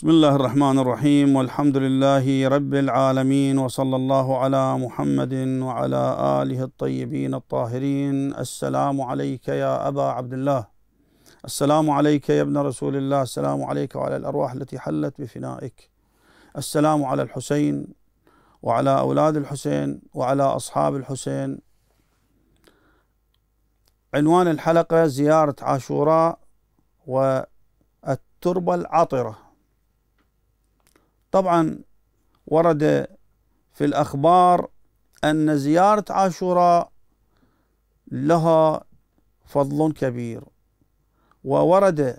بسم الله الرحمن الرحيم والحمد لله رب العالمين وصلى الله على محمد وعلى آله الطيبين الطاهرين السلام عليك يا أبا عبد الله السلام عليك يا ابن رسول الله السلام عليك وعلى الأرواح التي حلت بفنائك السلام على الحسين وعلى أولاد الحسين وعلى أصحاب الحسين عنوان الحلقة زيارة عاشوراء والتربة العطرة طبعا ورد في الأخبار أن زيارة عاشوراء لها فضل كبير وورد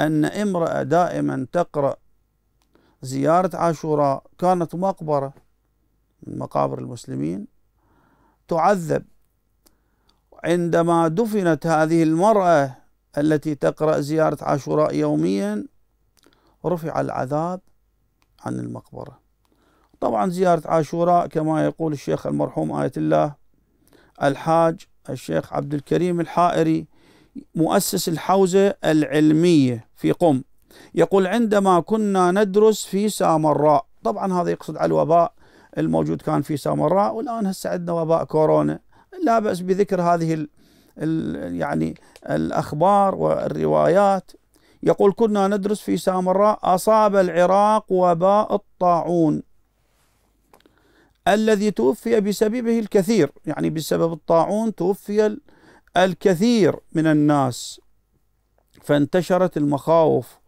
أن امرأة دائما تقرأ زيارة عاشوراء كانت مقبرة من مقابر المسلمين تعذب عندما دفنت هذه المرأة التي تقرأ زيارة عاشوراء يوميا رفع العذاب عن المقبرة طبعا زيارة عاشوراء كما يقول الشيخ المرحوم آية الله الحاج الشيخ عبد الكريم الحائري مؤسس الحوزة العلمية في قم يقول عندما كنا ندرس في سامراء طبعا هذا يقصد على الوباء الموجود كان في سامراء والآن هسه عندنا وباء كورونا لا بأس بذكر هذه الـ الـ يعني الأخبار والروايات يقول كنا ندرس في سامراء أصاب العراق وباء الطاعون الذي توفي بسببه الكثير يعني بسبب الطاعون توفي الكثير من الناس فانتشرت المخاوف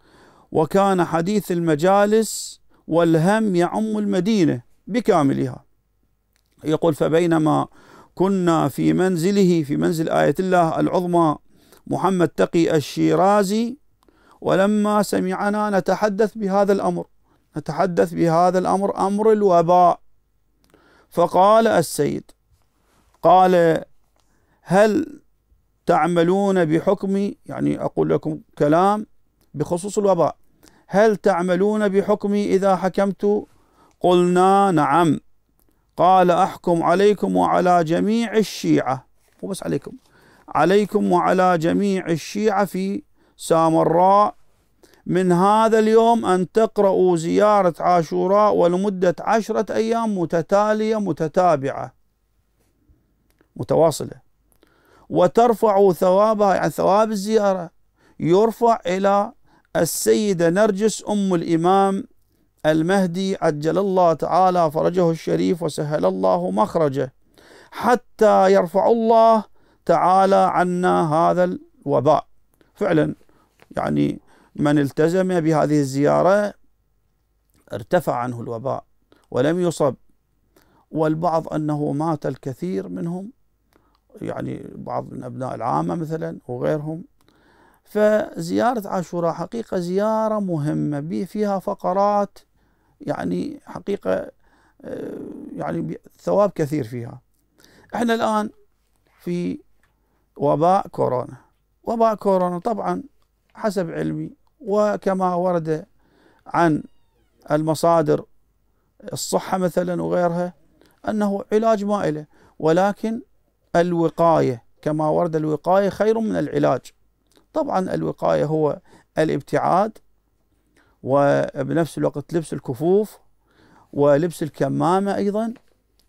وكان حديث المجالس والهم يعم المدينة بكاملها يقول فبينما كنا في منزله في منزل آية الله العظمى محمد تقي الشيرازي ولما سمعنا نتحدث بهذا الأمر نتحدث بهذا الأمر أمر الوباء فقال السيد قال هل تعملون بحكم يعني أقول لكم كلام بخصوص الوباء هل تعملون بحكمي إذا حكمت قلنا نعم قال أحكم عليكم وعلى جميع الشيعة مو بس عليكم عليكم وعلى جميع الشيعة في سامراء من هذا اليوم أن تقرأوا زيارة عاشوراء ولمدة عشرة أيام متتالية متتابعة متواصلة وترفعوا ثوابها يعني ثواب الزيارة يرفع إلى السيدة نرجس أم الإمام المهدي عجل الله تعالى فرجه الشريف وسهل الله مخرجه حتى يرفع الله تعالى عنا هذا الوباء فعلا يعني من التزم بهذه الزيارة ارتفع عنه الوباء ولم يصب والبعض أنه مات الكثير منهم يعني بعض من أبناء العامة مثلا وغيرهم فزيارة عاشوراء حقيقة زيارة مهمة فيها فقرات يعني حقيقة آه، يعني ثواب كثير فيها احنا الآن في وباء كورونا وباء كورونا طبعا حسب علمي وكما ورد عن المصادر الصحة مثلا وغيرها أنه علاج مائلة ولكن الوقاية كما ورد الوقاية خير من العلاج طبعا الوقاية هو الابتعاد وبنفس الوقت لبس الكفوف ولبس الكمامة أيضا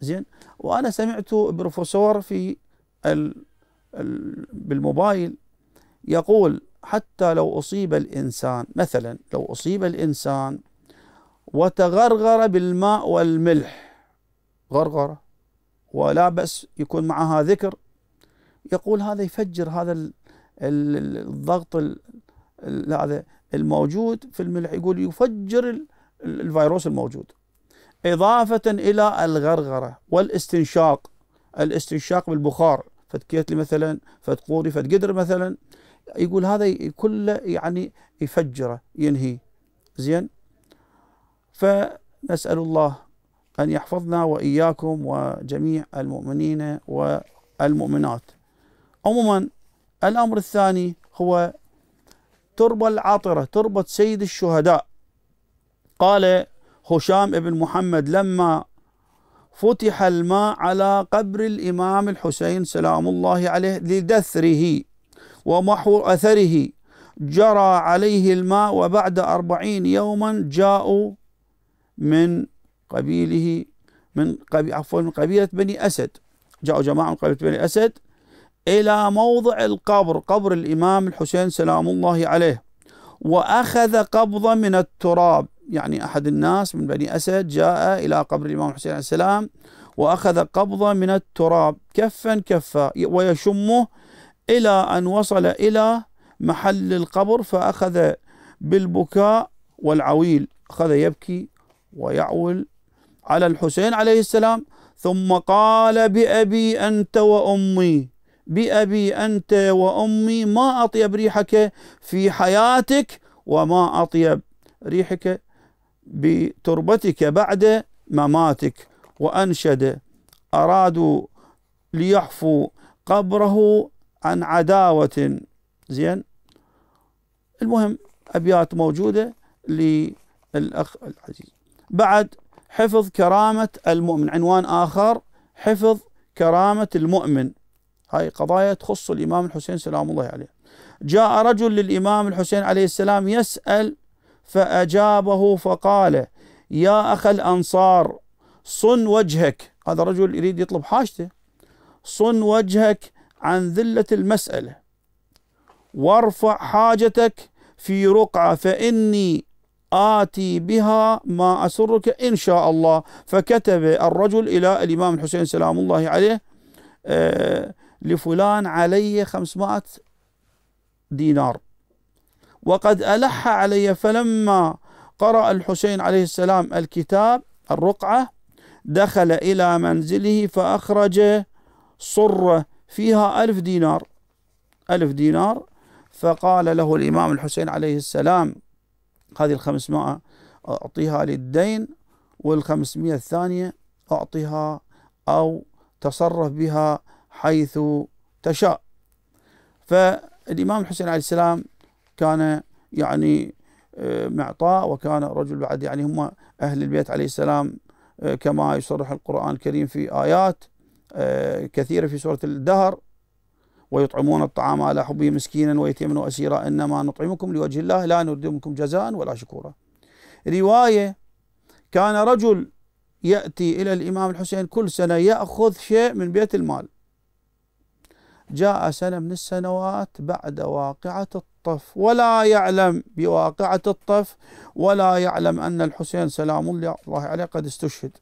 زين وأنا سمعت بروفيسور في بالموبايل يقول حتى لو أصيب الإنسان مثلا لو أصيب الإنسان وتغرغر بالماء والملح غرغرة ولا بأس يكون معها ذكر يقول هذا يفجر هذا الضغط هذا الموجود في الملح يقول يفجر الفيروس الموجود إضافة إلى الغرغرة والاستنشاق الاستنشاق بالبخار فتكيت لي مثلا فتقوري فتقدر مثلا يقول هذا كله يعني يفجره ينهي زين فنسأل الله أن يحفظنا وإياكم وجميع المؤمنين والمؤمنات عموما الأمر الثاني هو تربة العطرة تربة سيد الشهداء قال هشام بن محمد لما فتح الماء على قبر الإمام الحسين سلام الله عليه لدثره ومحو أثره جرى عليه الماء وبعد أربعين يوما جاءوا من قبيله من قبي عفوا من قبيلة بني أسد جاءوا جماعة من قبيلة بني أسد إلى موضع القبر قبر الإمام الحسين سلام الله عليه وأخذ قبضة من التراب يعني أحد الناس من بني أسد جاء إلى قبر الإمام الحسين عليه السلام وأخذ قبضة من التراب كفا كفا ويشمه إلى أن وصل إلى محل القبر فأخذ بالبكاء والعويل أخذ يبكي ويعول على الحسين عليه السلام ثم قال بأبي أنت وأمي بأبي أنت وأمي ما أطيب ريحك في حياتك وما أطيب ريحك بتربتك بعد مماتك وأنشد أرادوا ليحفوا قبره عن عداوة زين المهم أبيات موجودة للأخ العزيز بعد حفظ كرامة المؤمن عنوان آخر حفظ كرامة المؤمن هاي قضايا تخص الإمام الحسين سلام الله عليه جاء رجل للإمام الحسين عليه السلام يسأل فأجابه فقال يا أخ الأنصار صن وجهك هذا رجل يريد يطلب حاجته صن وجهك عن ذلة المسألة وارفع حاجتك في رقعة فإني آتي بها ما أسرك إن شاء الله فكتب الرجل إلى الإمام الحسين سلام الله عليه آه لفلان علي خمسمائة دينار وقد ألح علي فلما قرأ الحسين عليه السلام الكتاب الرقعة دخل إلى منزله فأخرج صرة فيها ألف دينار ألف دينار فقال له الإمام الحسين عليه السلام هذه الخمسمائة أعطيها للدين والخمسمائة الثانية أعطها أو تصرف بها حيث تشاء فالإمام الحسين عليه السلام كان يعني آه، معطاء وكان رجل بعد يعني هم أهل البيت عليه السلام آه، كما يصرح القرآن الكريم في آيات كثيرة في سورة الدهر ويطعمون الطعام على حبه مسكينا ويتيما وأسيرا إنما نطعمكم لوجه الله لا نريد منكم جزاء ولا شكورا رواية كان رجل يأتي إلى الإمام الحسين كل سنة يأخذ شيء من بيت المال جاء سنة من السنوات بعد واقعة الطف ولا يعلم بواقعة الطف ولا يعلم أن الحسين سلام الله عليه قد استشهد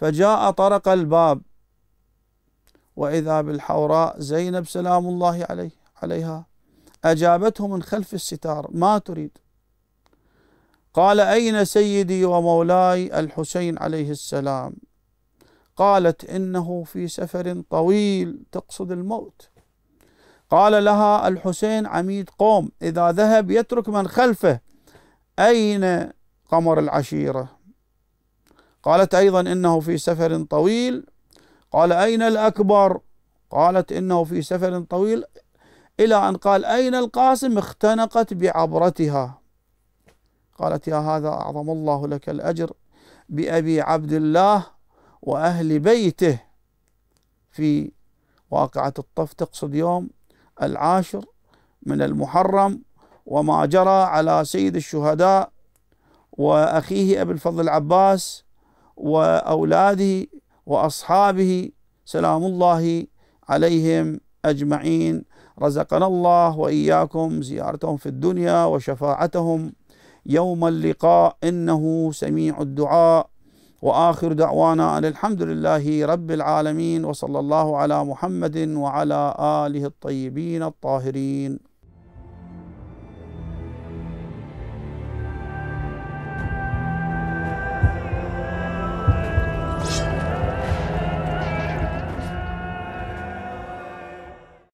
فجاء طرق الباب وإذا بالحوراء زينب سلام الله عليه عليها أجابته من خلف الستار ما تريد قال أين سيدي ومولاي الحسين عليه السلام قالت إنه في سفر طويل تقصد الموت قال لها الحسين عميد قوم إذا ذهب يترك من خلفه أين قمر العشيرة قالت أيضا إنه في سفر طويل قال أين الأكبر قالت إنه في سفر طويل إلى أن قال أين القاسم اختنقت بعبرتها قالت يا هذا أعظم الله لك الأجر بأبي عبد الله وأهل بيته في واقعة الطف تقصد يوم العاشر من المحرم وما جرى على سيد الشهداء وأخيه أبي الفضل العباس واولاده واصحابه سلام الله عليهم اجمعين رزقنا الله واياكم زيارتهم في الدنيا وشفاعتهم يوم اللقاء انه سميع الدعاء واخر دعوانا ان الحمد لله رب العالمين وصلى الله على محمد وعلى اله الطيبين الطاهرين